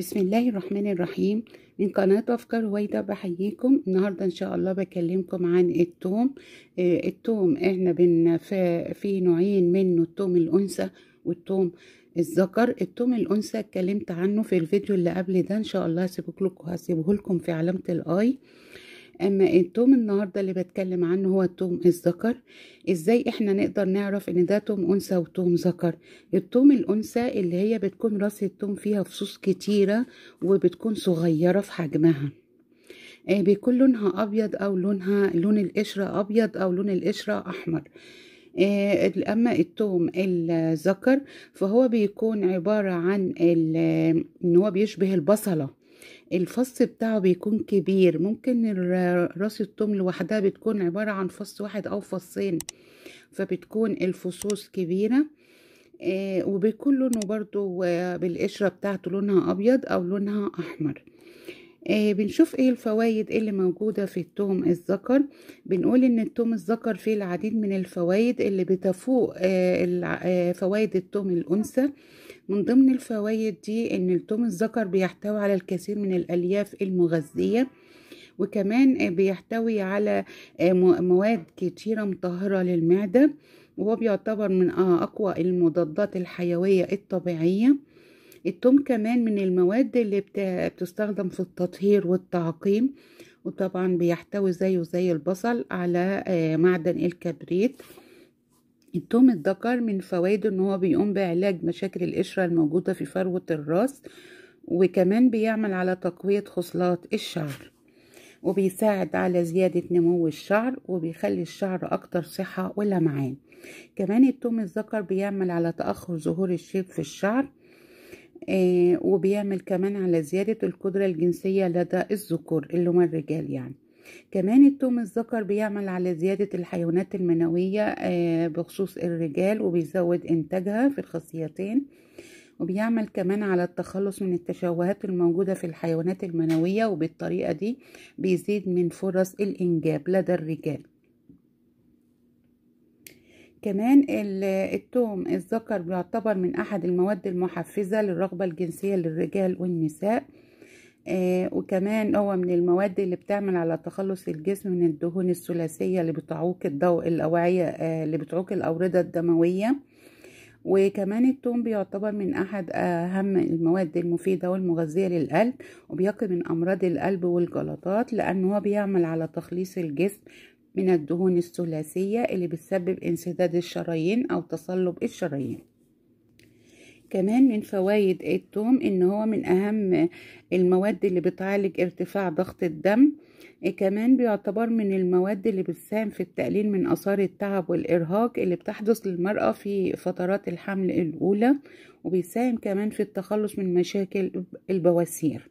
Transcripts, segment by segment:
بسم الله الرحمن الرحيم من قناة أفكار هويدا بحييكم النهاردة إن شاء الله بكلمكم عن التوم آه، التوم إحنا بن في, نوعين منه التوم الأنثى والتوم الذكر التوم الأنثى اتكلمت عنه في الفيديو اللي قبل ده إن شاء الله هسيبه لكم هسيبه لكم في علامة الآي آه اما التوم النهارده اللي بتكلم عنه هو التوم الذكر ازاي احنا نقدر نعرف ان ده توم انثى وتوم ذكر التوم الانثى اللي هي بتكون راس التوم فيها فصوص كتيره وبتكون صغيره في حجمها آه، بيكون لونها ابيض او لونها لون القشره ابيض او لون القشره احمر آه، اما التوم الذكر فهو بيكون عباره عن ان هو بيشبه البصله الفص بتاعه بيكون كبير ممكن راس التوم لوحدها بتكون عبارة عن فص واحد او فصين فبتكون الفصوص كبيرة آه، وبيكون لونه برضو آه، بالقشرة بتاعته لونها ابيض او لونها احمر آه، بنشوف ايه الفوائد اللي موجودة في التوم الذكر بنقول ان التوم الذكر فيه العديد من الفوائد اللي بتفوق فوائد التوم الانثى من ضمن الفوائد دي ان التوم الذكر بيحتوي على الكثير من الالياف المغذيه وكمان بيحتوي على آه، مواد كتيره مطهره للمعده وهو بيعتبر من آه، اقوى المضادات الحيويه الطبيعيه التوم كمان من المواد اللي بتستخدم في التطهير والتعقيم وطبعا بيحتوي زيه زي البصل على آه، معدن الكبريت التوم الذكر من فوائده ان هو بيقوم بعلاج مشاكل القشره الموجوده في فروه الراس وكمان بيعمل على تقويه خصلات الشعر وبيساعد على زيادة نمو الشعر وبيخلي الشعر أكتر صحة ولمعان كمان التوم الذكر بيعمل على تأخر ظهور الشيب في الشعر آه وبيعمل كمان على زيادة القدرة الجنسية لدى الذكور اللي هم الرجال يعني كمان التوم الذكر بيعمل على زيادة الحيوانات المنوية آه، بخصوص الرجال وبيزود إنتاجها في الخصيتين وبيعمل كمان على التخلص من التشوهات الموجودة في الحيوانات المنوية وبالطريقة دي بيزيد من فرص الإنجاب لدى الرجال كمان التوم الذكر بيعتبر من أحد المواد المحفزة للرغبة الجنسية للرجال والنساء آه وكمان هو من المواد اللي بتعمل على تخلص الجسم من الدهون الثلاثية اللي بتعوق الضوء الأوعية آه اللي بتعوق الأوردة الدموية وكمان التوم بيعتبر من أحد أهم المواد المفيدة والمغذية للقلب وبيقي من أمراض القلب والجلطات لأنه هو بيعمل على تخليص الجسم من الدهون الثلاثية اللي بتسبب انسداد الشرايين أو تصلب الشرايين كمان من فوائد التوم ان هو من اهم المواد اللي بتعالج ارتفاع ضغط الدم إيه كمان بيعتبر من المواد اللي بتساهم في التقليل من آثار التعب والإرهاق اللي بتحدث للمرأة في فترات الحمل الأولى وبيساهم كمان في التخلص من مشاكل البواسير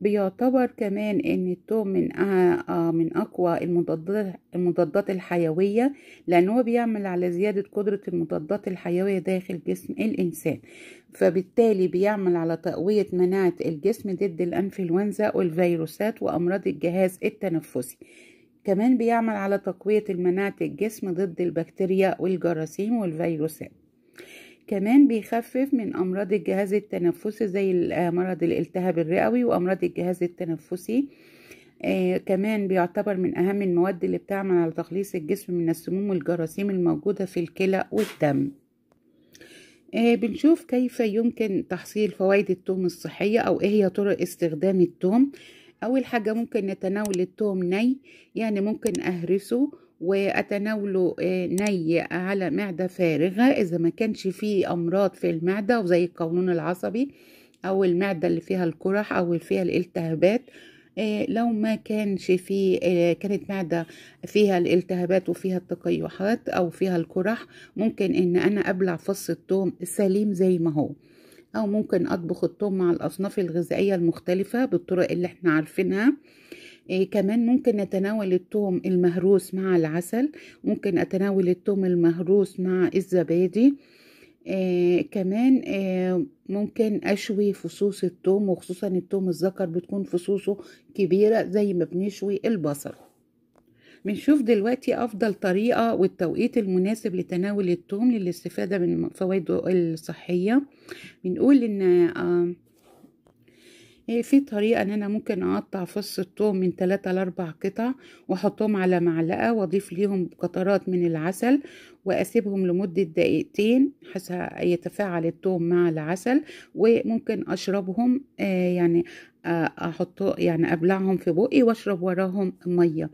بيعتبر كمان ان التوم من آه، من اقوى المضادات المضادات الحيويه لان هو بيعمل على زياده قدره المضادات الحيويه داخل جسم الانسان فبالتالي بيعمل على تقويه مناعه الجسم ضد الانفلونزا والفيروسات وامراض الجهاز التنفسي كمان بيعمل على تقويه مناعه الجسم ضد البكتيريا والجراثيم والفيروسات كمان بيخفف من امراض الجهاز التنفسي زي آه، مرض الالتهاب الرئوي وامراض الجهاز التنفسي آه كمان بيعتبر من اهم المواد اللي بتعمل على تخليص الجسم من السموم والجراثيم الموجوده في الكلى والدم آه بنشوف كيف يمكن تحصيل فوائد التوم الصحيه او ايه هي طرق استخدام التوم اول حاجه ممكن نتناول التوم ني يعني ممكن اهرسه واتناوله آه، ني على معده فارغه اذا ما كانش فيه امراض في المعده وزي القولون العصبي او المعده اللي فيها القرح او اللي فيها الالتهابات آه، لو ما كانش فيه آه، كانت معدة فيها الالتهابات وفيها التقيحات أو فيها القرح ممكن إن أنا أبلع فص الثوم سليم زي ما هو أو ممكن أطبخ الثوم مع الأصناف الغذائية المختلفة بالطرق اللي احنا عارفينها إيه كمان ممكن أتناول التوم المهروس مع العسل ممكن أتناول التوم المهروس مع الزبادي آه كمان آه ممكن اشوي فصوص الثوم وخصوصا الثوم الذكر بتكون فصوصه كبيره زي ما بنشوي البصل بنشوف دلوقتي افضل طريقه والتوقيت المناسب لتناول الثوم للاستفاده من فوائده الصحيه بنقول ان آه إيه، في طريقة ان انا ممكن اقطع فص الثوم من 3 ل 4 قطع واحطهم على معلقة واضيف ليهم قطرات من العسل واسيبهم لمدة دقيقتين حتى يتفاعل الثوم مع العسل وممكن اشربهم آه، يعني آه، احطه يعني ابلعهم في بقي واشرب وراهم مية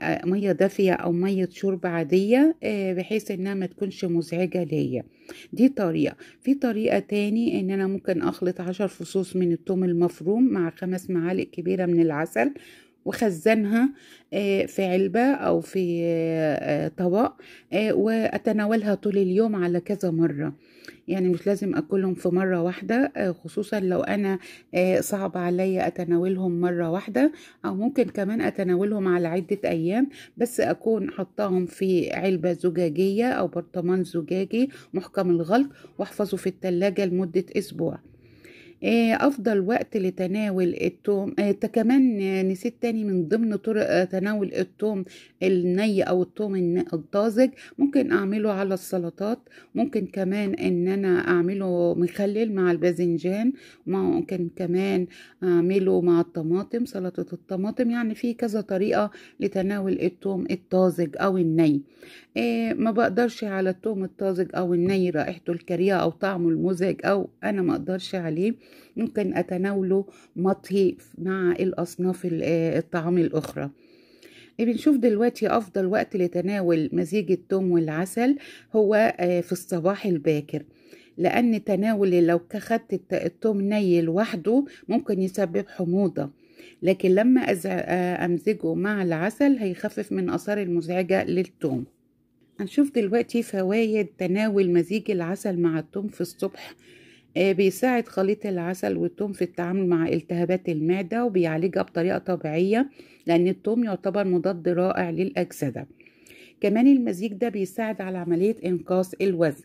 آه، ميه دافيه او ميه شرب عاديه آه، بحيث انها ما تكونش مزعجه ليا دي طريقه في طريقه تاني ان انا ممكن اخلط عشر فصوص من الثوم المفروم مع خمس معالق كبيره من العسل وخزنها آه، في علبة أو في آه، آه، طبق وأتناولها طول اليوم على كذا مرة يعني مش لازم أكلهم في مرة واحدة خصوصا لو أنا صعب عليا أتناولهم مرة واحدة أو ممكن كمان أتناولهم على عدة أيام بس أكون حطاهم في علبة زجاجية أو برطمان زجاجي محكم الغلق وأحفظه في التلاجة لمدة أسبوع آه، أفضل وقت لتناول التوم آه، كمان نسيت تاني من ضمن طرق آه، تناول التوم الني أو التوم الطازج ممكن أعمله على السلطات ممكن كمان إن أنا أعمله مخلل مع الباذنجان ممكن كمان أعمله مع الطماطم سلطة الطماطم يعني في كذا طريقة لتناول التوم الطازج أو الني ما بقدرش على التوم الطازج أو الني رائحته الكريهة أو طعمه المزعج أو أنا ما أقدرش عليه ممكن أتناوله مطهي مع الأصناف آه، الطعام الأخرى بنشوف دلوقتي أفضل وقت لتناول مزيج التوم والعسل هو آه، في الصباح الباكر لأن تناول لو أخدت التوم ني لوحده ممكن يسبب حموضة لكن لما آه، امزجه مع العسل هيخفف من اثار المزعجه للتوم هنشوف دلوقتي فوائد تناول مزيج العسل مع التوم في الصبح آه، بيساعد خليط العسل والثوم في التعامل مع التهابات المعدة وبيعالجها بطريقة طبيعية لأن الثوم يعتبر مضاد رائع للأجسدة كمان المزيج ده بيساعد على عملية إنقاص الوزن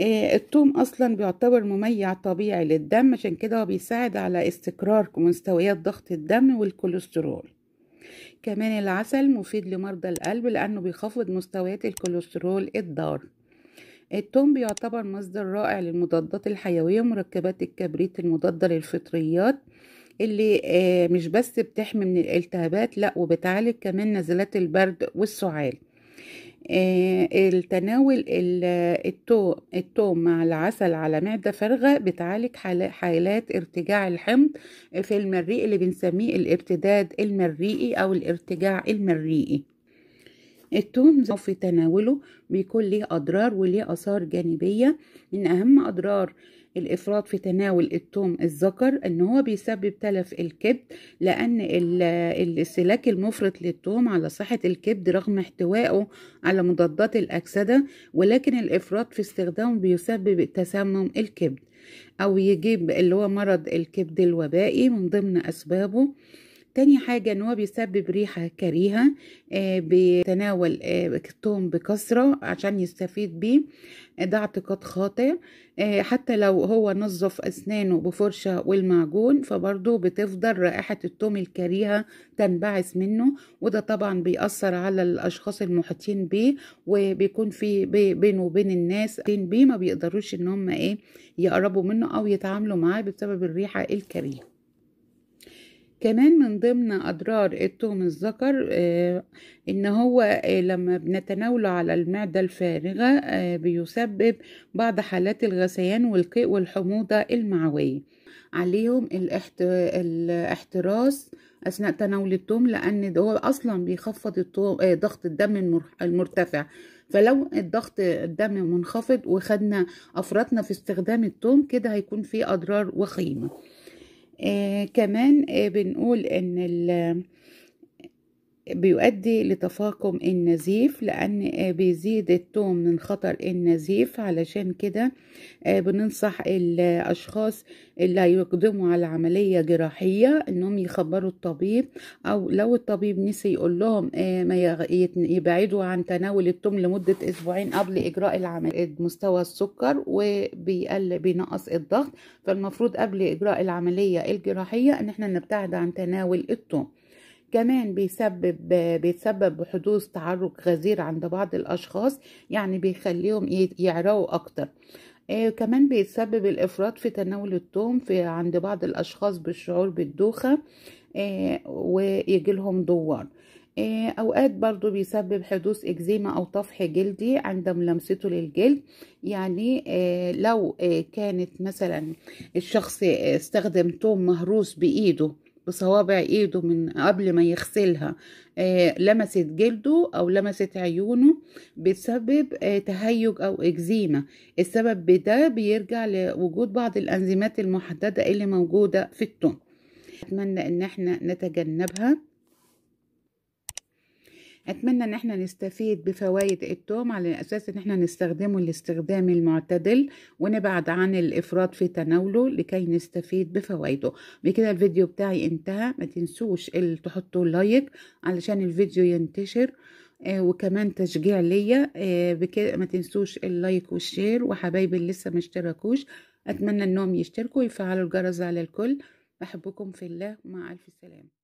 آه، الثوم أصلا بيعتبر مميع طبيعي للدم عشان كده بيساعد على استقرار مستويات ضغط الدم والكوليسترول كمان العسل مفيد لمرضى القلب لأنه بيخفض مستويات الكوليسترول الضار التوم بيعتبر مصدر رائع للمضادات الحيوية ومركبات الكبريت المضادة للفطريات اللي آه، مش بس بتحمي من الالتهابات لا وبتعالج كمان نزلات البرد والسعال آه، التناول التوم مع العسل على معدة فارغة بتعالج حالات ارتجاع الحمض في المريء اللي بنسميه الارتداد المريئي أو الارتجاع المريئي التوم في تناوله بيكون ليه أضرار وليه آثار جانبية من أهم أضرار الإفراط في تناول التوم الذكر إن هو بيسبب تلف الكبد لأن السلاك المفرط للتوم على صحة الكبد رغم احتوائه على مضادات الأكسدة ولكن الإفراط في استخدامه بيسبب تسمم الكبد أو يجيب اللي هو مرض الكبد الوبائي من ضمن أسبابه تاني حاجة ان هو بيسبب ريحة كريهة آه، بتناول الثوم آه، بكثرة عشان يستفيد بيه آه، ده اعتقاد خاطئ حتى لو هو نظف اسنانه بفرشة والمعجون فبرضه بتفضل رائحة الثوم الكريهة تنبعث منه وده طبعا بيأثر على الاشخاص المحيطين بيه وبيكون في بينه وبين الناس بيه ما بيقدروش ان هم ايه يقربوا منه او يتعاملوا معاه بسبب الريحة الكريهة كمان من ضمن اضرار التوم الذكر آه، ان هو آه، لما بنتناوله على المعده الفارغه آه، بيسبب بعض حالات الغثيان والقيء والحموضه المعويه عليهم الاحتراس اثناء تناول التوم لان ده هو اصلا بيخفض ضغط الدم المرتفع فلو الضغط الدم منخفض وخدنا افرطنا في استخدام التوم كده هيكون في اضرار وخيمه آه، كمان آه، بنقول ان بيؤدي لتفاقم النزيف لأن آه، بيزيد التوم من خطر النزيف علشان كده آه، بننصح الأشخاص اللي هيقدموا على عملية جراحية إنهم يخبروا الطبيب أو لو الطبيب نسي يقول لهم آه، ما يبعدوا عن تناول التوم لمدة أسبوعين قبل إجراء العملية مستوى السكر وبيقل بينقص الضغط فالمفروض قبل إجراء العملية الجراحية إن احنا نبتعد عن تناول التوم كمان بيسبب بيتسبب بحدوث تعرق غزير عند بعض الأشخاص يعني بيخليهم يعرقوا أكتر آه كمان بيتسبب الإفراط في تناول الثوم في عند بعض الأشخاص بالشعور بالدوخة آه ويجيلهم دوار آه أوقات برضو بيسبب حدوث إكزيما أو طفح جلدي عند ملامسته للجلد يعني آه، لو آه، كانت مثلا الشخص آه، استخدم توم مهروس بإيده بصوابع ايده من قبل ما يغسلها آه، لمست جلده او لمست عيونه بسبب آه، تهيج او اكزيما السبب بده بيرجع لوجود بعض الانزيمات المحدده اللي موجوده في التون اتمنى ان احنا نتجنبها اتمنى ان احنا نستفيد بفوائد التوم على اساس ان احنا نستخدمه الاستخدام المعتدل ونبعد عن الافراط في تناوله لكي نستفيد بفوائده بكده الفيديو بتاعي انتهى ما تنسوش تحطوا لايك علشان الفيديو ينتشر آه وكمان تشجيع ليا آه بكده ما تنسوش اللايك والشير وحبايبي اللي لسه ما اشتركوش اتمنى انهم يشتركوا ويفعلوا الجرس على الكل بحبكم في الله مع الف سلامه